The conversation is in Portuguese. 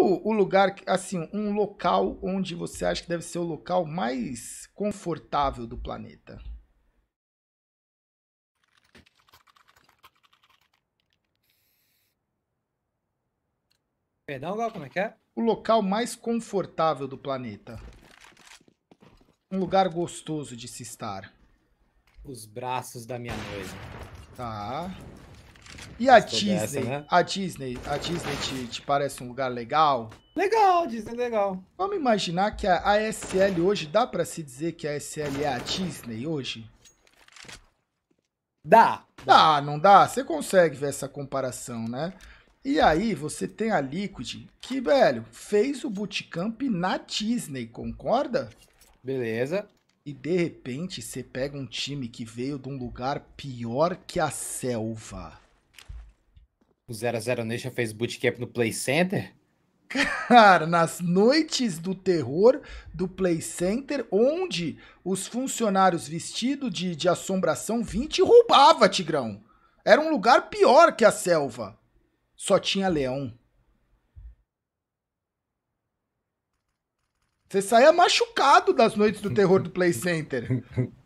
Qual o lugar, assim, um local onde você acha que deve ser o local mais confortável do planeta? Perdão, Gal, como é que é? O local mais confortável do planeta. Um lugar gostoso de se estar. Os braços da minha noiva. Tá. E a é Disney, dessa, né? a Disney, a Disney te, te, parece um lugar legal? Legal, Disney legal. Vamos imaginar que a ASL hoje, dá para se dizer que a ASL é a Disney hoje? Dá. Dá, dá não dá? Você consegue ver essa comparação, né? E aí você tem a Liquid, que, velho, fez o bootcamp na Disney, concorda? Beleza. E de repente você pega um time que veio de um lugar pior que a selva. O 00 Nation fez bootcamp no Play Center? Cara, nas noites do terror do Play Center, onde os funcionários vestidos de, de assombração 20 roubava Tigrão. Era um lugar pior que a selva. Só tinha leão. Você saía machucado das noites do terror do Play Center.